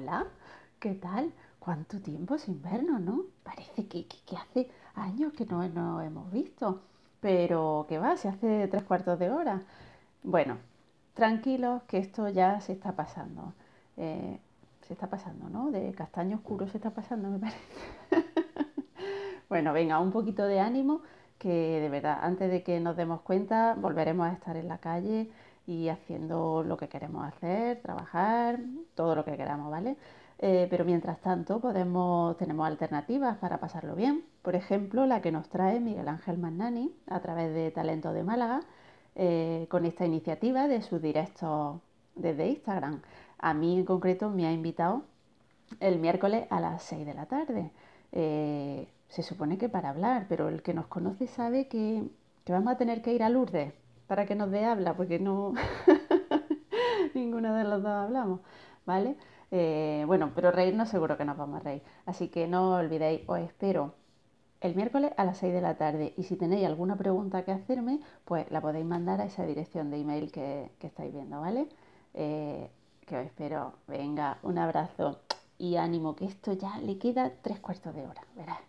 Hola, ¿qué tal? ¿Cuánto tiempo es vernos, no? Parece que, hace años que no nos hemos visto. Pero, ¿qué va? Se hace tres cuartos de hora. Bueno, tranquilos que esto ya se está pasando. Eh, se está pasando, ¿no? De castaño oscuro se está pasando, me parece. bueno, venga, un poquito de ánimo, que de verdad, antes de que nos demos cuenta, volveremos a estar en la calle y haciendo lo que queremos hacer, trabajar, todo lo que queramos, ¿vale? Eh, pero mientras tanto podemos, tenemos alternativas para pasarlo bien. Por ejemplo, la que nos trae Miguel Ángel Magnani a través de Talento de Málaga eh, con esta iniciativa de sus directos desde Instagram. A mí en concreto me ha invitado el miércoles a las 6 de la tarde. Eh, se supone que para hablar, pero el que nos conoce sabe que, que vamos a tener que ir a Lourdes para que nos dé habla, porque no ninguno de los dos hablamos, ¿vale? Eh, bueno, pero reírnos seguro que nos vamos a reír. Así que no olvidéis, os espero el miércoles a las 6 de la tarde. Y si tenéis alguna pregunta que hacerme, pues la podéis mandar a esa dirección de email que, estáis viendo, ¿vale? Eh, que os espero. Venga, un abrazo y ánimo, que esto ya le queda tres cuartos de hora, verás.